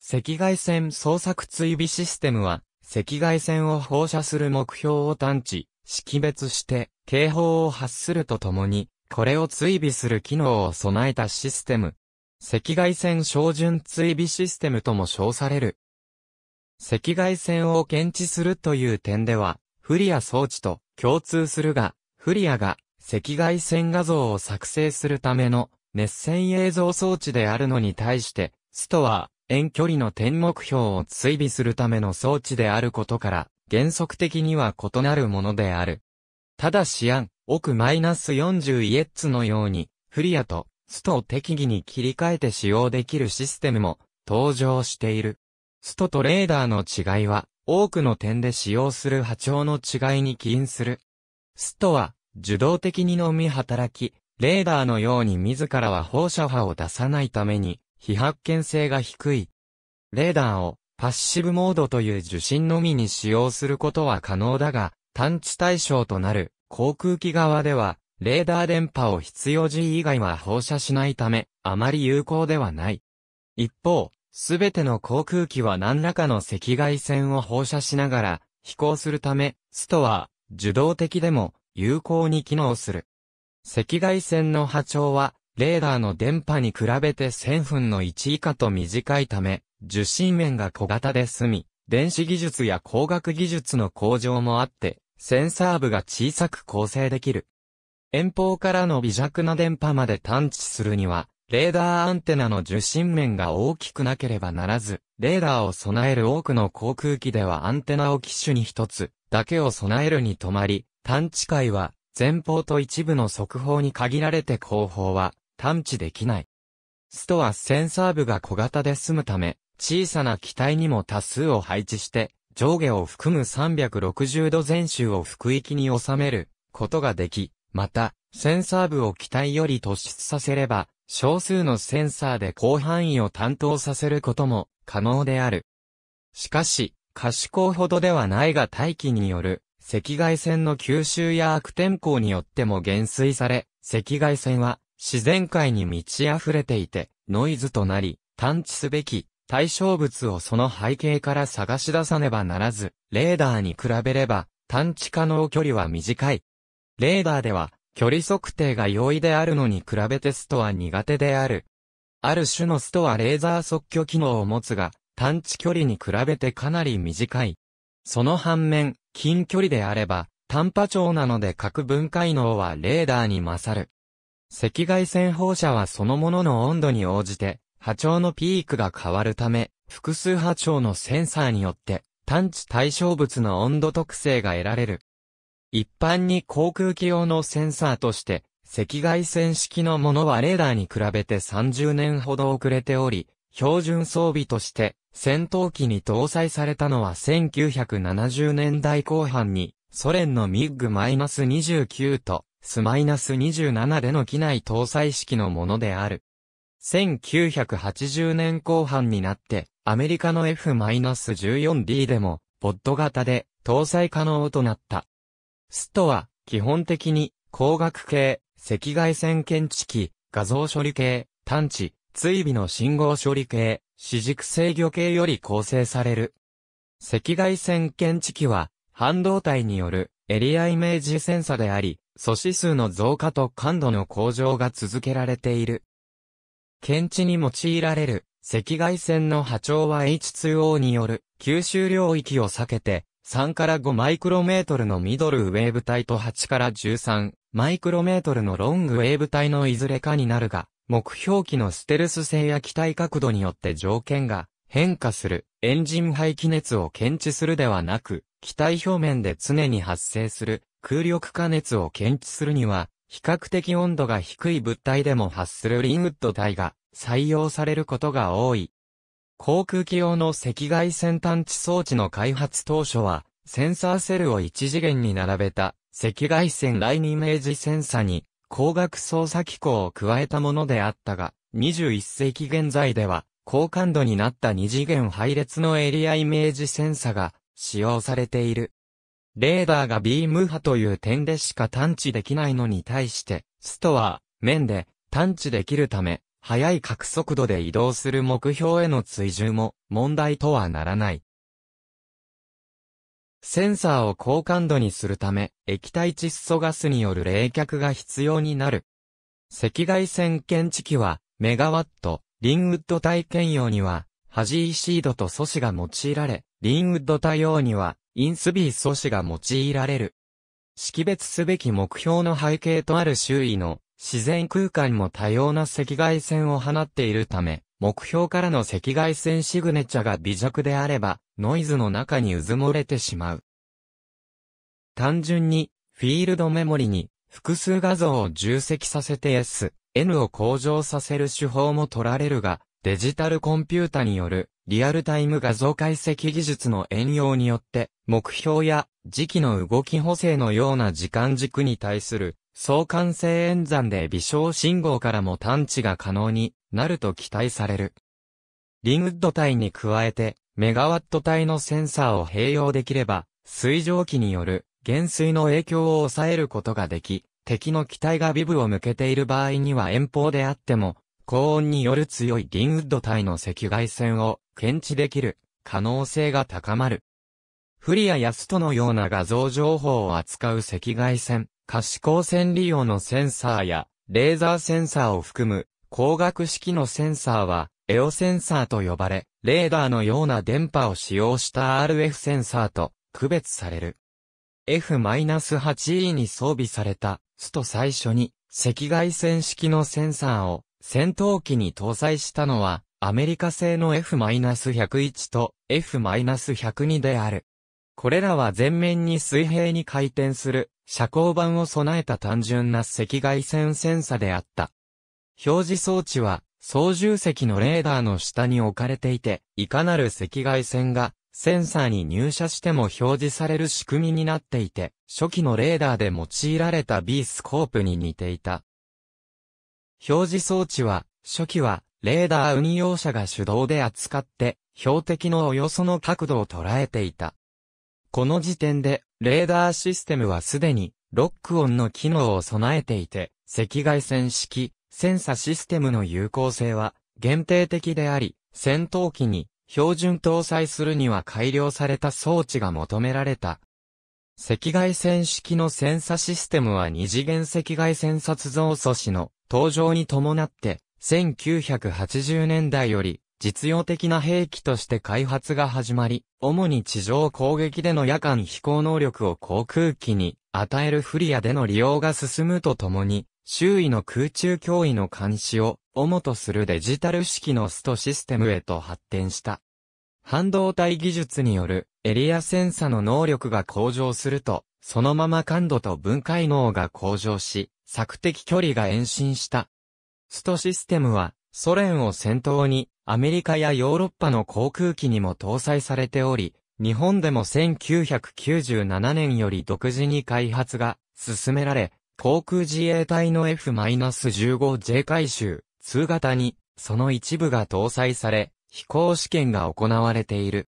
赤外線捜索追尾システムは、赤外線を放射する目標を探知、識別して、警報を発するとともに、これを追尾する機能を備えたシステム。赤外線照準追尾システムとも称される。赤外線を検知するという点では、フリア装置と共通するが、フリアが赤外線画像を作成するための熱線映像装置であるのに対して、ストは遠距離の点目標を追尾するための装置であることから、原則的には異なるものである。ただし案、奥マイナス40イエッツのように、フリアと、ストを適宜に切り替えて使用できるシステムも登場している。ストとレーダーの違いは、多くの点で使用する波長の違いに起因する。ストは、受動的にのみ働き、レーダーのように自らは放射波を出さないために、非発見性が低い。レーダーをパッシブモードという受信のみに使用することは可能だが、探知対象となる航空機側では、レーダー電波を必要時以外は放射しないため、あまり有効ではない。一方、すべての航空機は何らかの赤外線を放射しながら飛行するため、ストは受動的でも有効に機能する。赤外線の波長はレーダーの電波に比べて1000分の1以下と短いため、受信面が小型で済み、電子技術や工学技術の向上もあって、センサー部が小さく構成できる。遠方からの微弱な電波まで探知するには、レーダーアンテナの受信面が大きくなければならず、レーダーを備える多くの航空機ではアンテナを機種に一つ、だけを備えるに止まり、探知界は、前方と一部の速報に限られて後方は、探知できない。ストはセンサー部が小型で済むため、小さな機体にも多数を配置して、上下を含む360度全周を腹域に収めることができ、また、センサー部を機体より突出させれば、少数のセンサーで広範囲を担当させることも可能である。しかし、可視光ほどではないが大気による赤外線の吸収や悪天候によっても減衰され、赤外線は自然界に満ち溢れていて、ノイズとなり、探知すべき対象物をその背景から探し出さねばならず、レーダーに比べれば探知可能距離は短い。レーダーでは距離測定が容易であるのに比べてストは苦手である。ある種のストはレーザー測距機能を持つが、探知距離に比べてかなり短い。その反面、近距離であれば、短波長なので核分解能はレーダーに勝る。赤外線放射はそのものの温度に応じて、波長のピークが変わるため、複数波長のセンサーによって、探知対象物の温度特性が得られる。一般に航空機用のセンサーとして、赤外線式のものはレーダーに比べて30年ほど遅れており、標準装備として、戦闘機に搭載されたのは1970年代後半に、ソ連のミッグ -29 とス2 7での機内搭載式のものである。1980年後半になって、アメリカの F-14D でも、ポッド型で搭載可能となった。ストは、基本的に、光学系、赤外線検知器、画像処理系、探知、追尾の信号処理系、四軸制御系より構成される。赤外線検知器は、半導体によるエリアイメージセンサであり、素子数の増加と感度の向上が続けられている。検知に用いられる赤外線の波長は H2O による吸収領域を避けて3から5マイクロメートルのミドルウェーブ帯と8から13マイクロメートルのロングウェーブ帯のいずれかになるが、目標機のステルス性や機体角度によって条件が変化するエンジン排気熱を検知するではなく、機体表面で常に発生する空力加熱を検知するには、比較的温度が低い物体でも発するリンウッド体が採用されることが多い。航空機用の赤外線探知装置の開発当初は、センサーセルを一次元に並べた赤外線ラインイメージセンサに光学操作機構を加えたものであったが、21世紀現在では高感度になった二次元配列のエリアイメージセンサが使用されている。レーダーがビーム波という点でしか探知できないのに対して、ストは、面で探知できるため、速い角速度で移動する目標への追従も問題とはならない。センサーを高感度にするため、液体窒素ガスによる冷却が必要になる。赤外線検知器は、メガワット、リンウッド体兼用には、ハジーシードと素子が用いられ、リンウッド対応には、インスビー素子が用いられる。識別すべき目標の背景とある周囲の自然空間も多様な赤外線を放っているため、目標からの赤外線シグネチャが微弱であれば、ノイズの中に渦漏れてしまう。単純に、フィールドメモリに複数画像を重積させて S、N を向上させる手法も取られるが、デジタルコンピュータによるリアルタイム画像解析技術の援用によって、目標や時期の動き補正のような時間軸に対する相関性演算で微小信号からも探知が可能になると期待される。リンウッド体に加えて、メガワット体のセンサーを併用できれば、水蒸気による減衰の影響を抑えることができ、敵の機体がビブを向けている場合には遠方であっても、高温による強いリンウッド体の赤外線を検知できる可能性が高まる。フリアやストのような画像情報を扱う赤外線、可視光線利用のセンサーや、レーザーセンサーを含む、光学式のセンサーは、エオセンサーと呼ばれ、レーダーのような電波を使用した RF センサーと区別される。F-8E に装備された、スト最初に赤外線式のセンサーを戦闘機に搭載したのはアメリカ製の F-101 と F-102 である。これらは全面に水平に回転する遮光板を備えた単純な赤外線センサであった。表示装置は操縦席のレーダーの下に置かれていて、いかなる赤外線がセンサーに入射しても表示される仕組みになっていて、初期のレーダーで用いられた B スコープに似ていた。表示装置は、初期はレーダー運用者が手動で扱って、標的のおよその角度を捉えていた。この時点で、レーダーシステムはすでに、ロックオンの機能を備えていて、赤外線式、センサシステムの有効性は、限定的であり、戦闘機に、標準搭載するには改良された装置が求められた。赤外線式のセンサシステムは二次元赤外線殺像素子の登場に伴って1980年代より実用的な兵器として開発が始まり、主に地上攻撃での夜間飛行能力を航空機に与えるフリアでの利用が進むとともに、周囲の空中脅威の監視を主とするデジタル式のストシステムへと発展した。半導体技術によるエリアセンサの能力が向上すると、そのまま感度と分解能が向上し、索敵距離が延伸したストシステムは、ソ連を先頭に、アメリカやヨーロッパの航空機にも搭載されており、日本でも1997年より独自に開発が進められ、航空自衛隊の F-15J 回収、2型に、その一部が搭載され、飛行試験が行われている。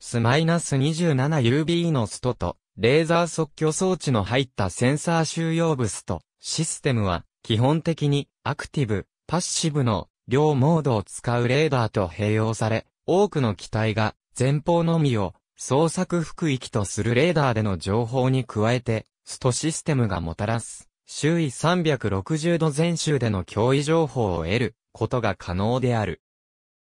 S-27UB のストと、レーザー即興装置の入ったセンサー収容物と、システムは、基本的にアクティブ、パッシブの両モードを使うレーダーと併用され、多くの機体が前方のみを捜索服域とするレーダーでの情報に加えて、ストシステムがもたらす、周囲360度全周での脅威情報を得ることが可能である。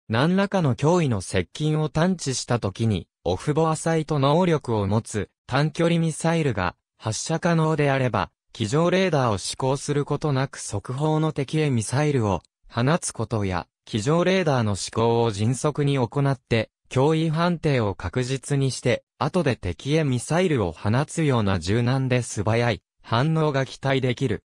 何らかの脅威の接近を探知した時に、オフボアサイト能力を持つ短距離ミサイルが発射可能であれば、機上レーダーを試行することなく速報の敵へミサイルを放つことや、機上レーダーの試行を迅速に行って、脅威判定を確実にして、後で敵へミサイルを放つような柔軟で素早い反応が期待できる。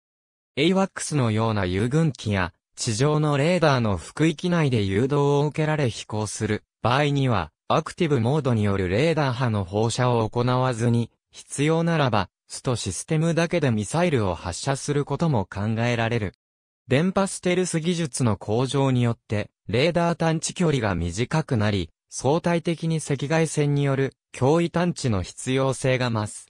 AWACS のような遊軍機や、地上のレーダーの服域内で誘導を受けられ飛行する場合には、アクティブモードによるレーダー波の放射を行わずに、必要ならば、スとシステムだけでミサイルを発射することも考えられる。電波ステルス技術の向上によって、レーダー探知距離が短くなり、相対的に赤外線による脅威探知の必要性が増す。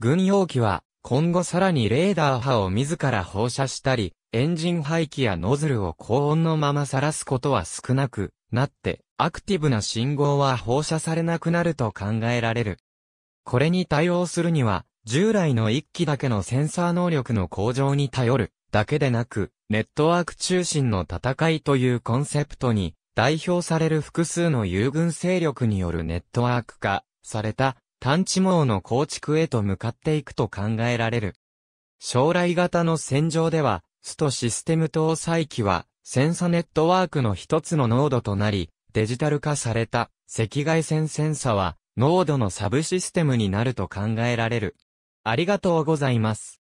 軍用機は今後さらにレーダー波を自ら放射したり、エンジン排気やノズルを高温のままさらすことは少なくなって、アクティブな信号は放射されなくなると考えられる。これに対応するには、従来の1機だけのセンサー能力の向上に頼るだけでなく、ネットワーク中心の戦いというコンセプトに代表される複数の友軍勢力によるネットワーク化された探知網の構築へと向かっていくと考えられる。将来型の戦場では、ストシステム搭載機は、センサネットワークの一つのノードとなり、デジタル化された赤外線センサは、ノードのサブシステムになると考えられる。ありがとうございます。